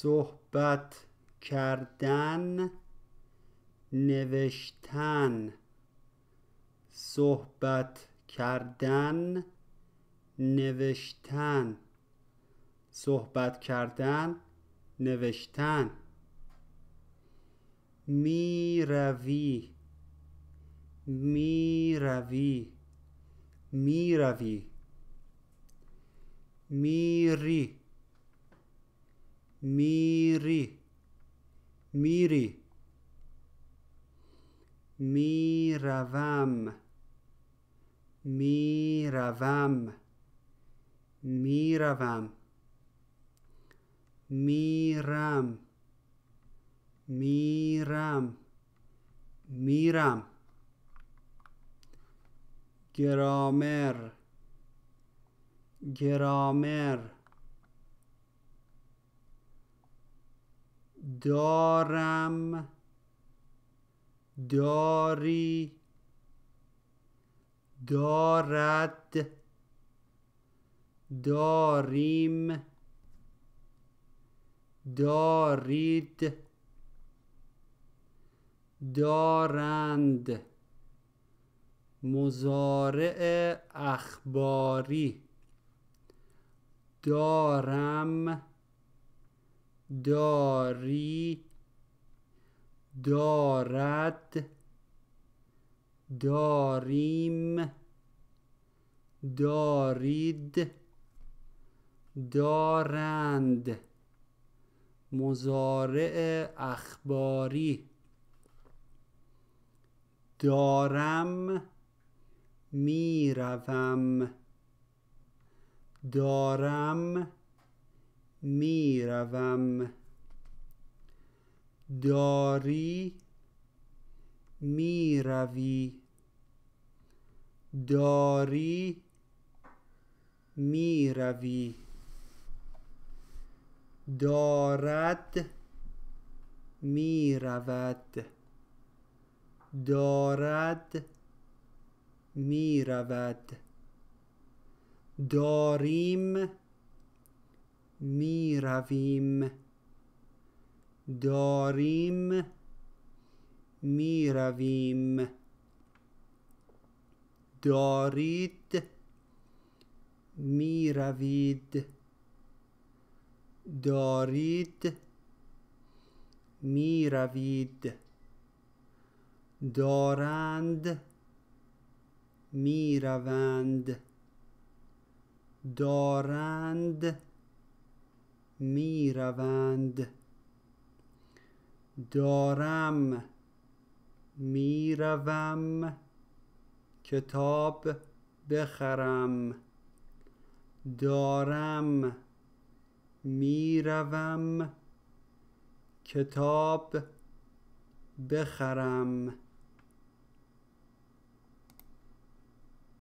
صحبت کردن نوشتن صحبت کردن نوشتن صحبت کردن نوشتن می روی می روی می روی میری میری میری میروم میروم میروم میرم میرم میرم گرامر گرامر دارم داری دارد داریم دارید دارند مزارع اخباری دارم داری دارد داریم دارید دارند مزارع اخباری دارم میروم دارم میروم داری میروی داری میروی دارد میرود دارد میرود داریم می رویم داریم می رویم دارید می روید دارید می روید دارند می روند دارند می روند دارم می روم کتاب بخرم دارم می کتاب بخرم